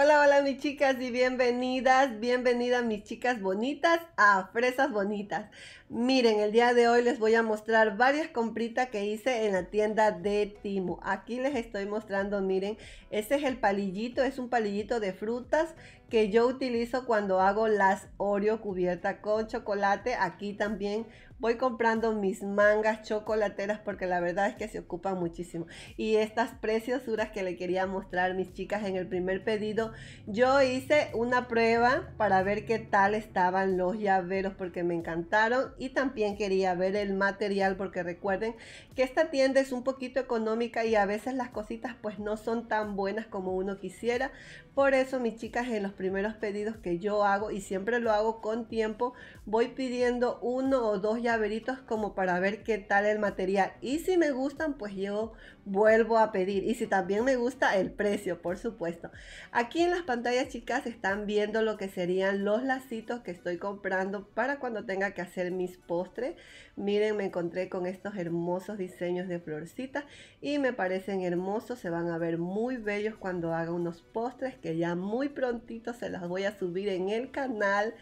Hola, hola mis chicas y bienvenidas, bienvenidas mis chicas bonitas a Fresas Bonitas. Miren, el día de hoy les voy a mostrar varias compritas que hice en la tienda de Timo. Aquí les estoy mostrando, miren, este es el palillito, es un palillito de frutas que yo utilizo cuando hago las Oreo cubierta con chocolate. Aquí también voy comprando mis mangas chocolateras porque la verdad es que se ocupan muchísimo. Y estas preciosuras que le quería mostrar mis chicas en el primer pedido, yo hice una prueba para ver qué tal estaban los llaveros porque me encantaron y también quería ver el material porque recuerden que esta tienda es un poquito económica y a veces las cositas pues no son tan buenas como uno quisiera. Por eso mis chicas en los primeros pedidos que yo hago y siempre lo hago con tiempo, voy pidiendo uno o dos llaveros llaveritos como para ver qué tal el material. Y si me gustan, pues yo vuelvo a pedir. Y si también me gusta, el precio, por supuesto. Aquí en las pantallas, chicas, están viendo lo que serían los lacitos que estoy comprando para cuando tenga que hacer mis postres. Miren, me encontré con estos hermosos diseños de florcita y me parecen hermosos. Se van a ver muy bellos cuando haga unos postres que ya muy prontito se las voy a subir en el canal.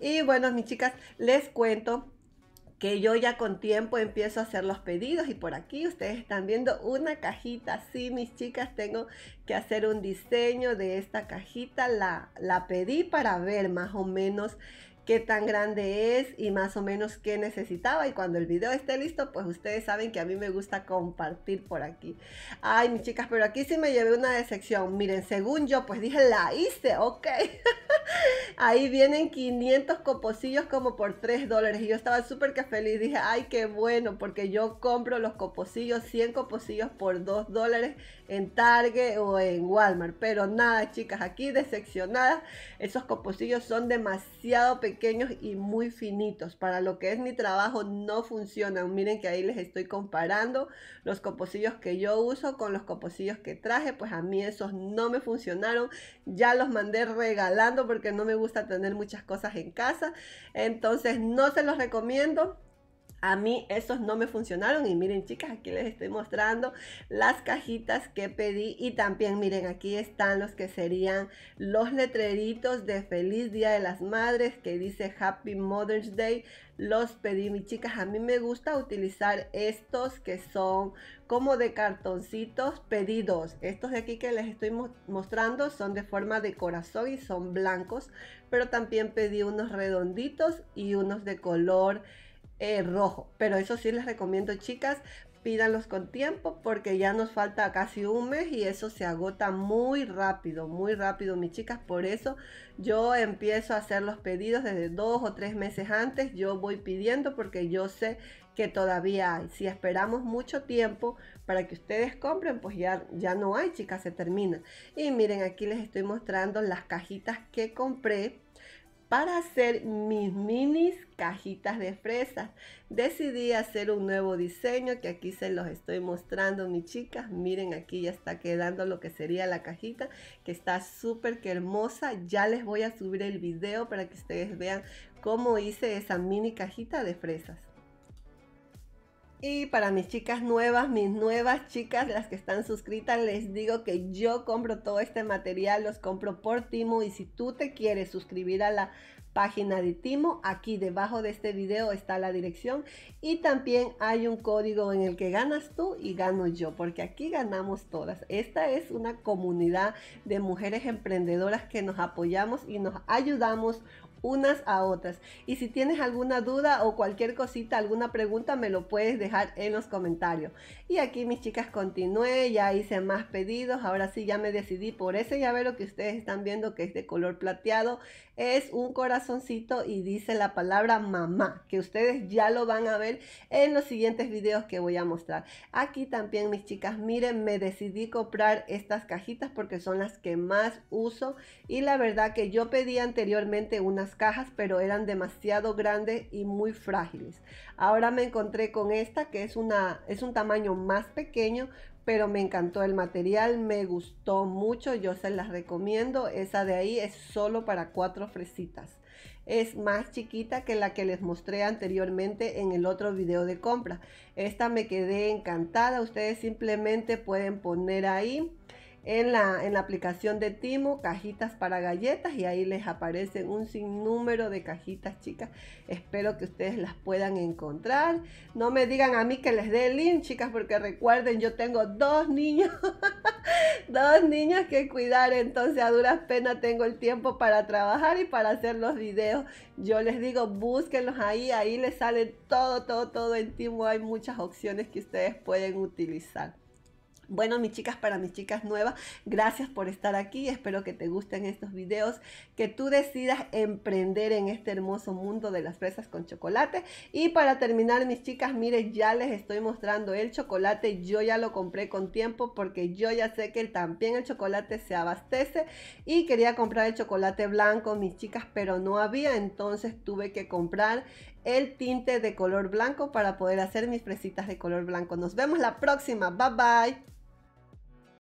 Y bueno, mis chicas, les cuento que yo ya con tiempo empiezo a hacer los pedidos y por aquí ustedes están viendo una cajita Sí, mis chicas, tengo que hacer un diseño de esta cajita, la, la pedí para ver más o menos qué tan grande es y más o menos qué necesitaba. Y cuando el video esté listo, pues ustedes saben que a mí me gusta compartir por aquí. Ay, mis chicas, pero aquí sí me llevé una decepción. Miren, según yo, pues dije, la hice, ok. Ahí vienen 500 coposillos como por 3 dólares. Y yo estaba súper que feliz. Dije, ay, qué bueno, porque yo compro los coposillos, 100 coposillos por 2 dólares en Target o en Walmart. Pero nada, chicas, aquí decepcionadas. Esos coposillos son demasiado pequeños pequeños y muy finitos. Para lo que es mi trabajo no funcionan. Miren que ahí les estoy comparando los coposillos que yo uso con los coposillos que traje. Pues a mí esos no me funcionaron. Ya los mandé regalando porque no me gusta tener muchas cosas en casa. Entonces no se los recomiendo. A mí esos no me funcionaron y miren chicas, aquí les estoy mostrando las cajitas que pedí y también miren aquí están los que serían los letreritos de Feliz Día de las Madres que dice Happy Mother's Day. Los pedí mis chicas, a mí me gusta utilizar estos que son como de cartoncitos pedidos. Estos de aquí que les estoy mostrando son de forma de corazón y son blancos, pero también pedí unos redonditos y unos de color eh, rojo. Pero eso sí les recomiendo, chicas, pídanlos con tiempo porque ya nos falta casi un mes y eso se agota muy rápido, muy rápido, mis chicas. Por eso yo empiezo a hacer los pedidos desde dos o tres meses antes. Yo voy pidiendo porque yo sé que todavía hay. Si esperamos mucho tiempo para que ustedes compren, pues ya, ya no hay, chicas, se termina. Y miren, aquí les estoy mostrando las cajitas que compré para hacer mis minis cajitas de fresas. Decidí hacer un nuevo diseño que aquí se los estoy mostrando, mis chicas. Miren, aquí ya está quedando lo que sería la cajita, que está súper que hermosa. Ya les voy a subir el video para que ustedes vean cómo hice esa mini cajita de fresas. Y para mis chicas nuevas, mis nuevas chicas, las que están suscritas, les digo que yo compro todo este material, los compro por Timo y si tú te quieres suscribir a la página de Timo, aquí debajo de este video está la dirección y también hay un código en el que ganas tú y gano yo, porque aquí ganamos todas. Esta es una comunidad de mujeres emprendedoras que nos apoyamos y nos ayudamos unas a otras. Y si tienes alguna duda o cualquier cosita, alguna pregunta, me lo puedes dejar en los comentarios. Y aquí mis chicas continué, ya hice más pedidos, ahora sí ya me decidí por ese llavero que ustedes están viendo que es de color plateado, es un corazoncito y dice la palabra mamá, que ustedes ya lo van a ver en los siguientes videos que voy a mostrar. Aquí también mis chicas, miren, me decidí comprar estas cajitas porque son las que más uso y la verdad que yo pedí anteriormente unas cajas, pero eran demasiado grandes y muy frágiles. Ahora me encontré con esta que es, una, es un tamaño más pequeño, pero me encantó el material, me gustó mucho, yo se las recomiendo. Esa de ahí es solo para cuatro fresitas. Es más chiquita que la que les mostré anteriormente en el otro video de compra. Esta me quedé encantada, ustedes simplemente pueden poner ahí en la, aplicación de Timo, cajitas para galletas y ahí les aparecen un sinnúmero de cajitas chicas. Espero que ustedes las puedan encontrar. No me digan a mí que les dé el link, chicas, porque recuerden, yo tengo dos niños, dos niños que cuidar, entonces a duras penas tengo el tiempo para trabajar y para hacer los videos. Yo les digo, búsquenlos ahí, ahí les sale todo, todo, todo en Timo. Hay muchas opciones que ustedes pueden utilizar. Bueno, mis chicas, para mis chicas nuevas, gracias por estar aquí. Espero que te gusten estos videos, que tú decidas emprender en este hermoso mundo de las fresas con chocolate. Y para terminar, mis chicas, miren, ya les estoy mostrando el chocolate. Yo ya lo compré con tiempo porque yo ya sé que también el chocolate se abastece. Y quería comprar el chocolate blanco, mis chicas, pero no había. Entonces tuve que comprar el tinte de color blanco para poder hacer mis fresitas de color blanco. Nos vemos la próxima. Bye bye.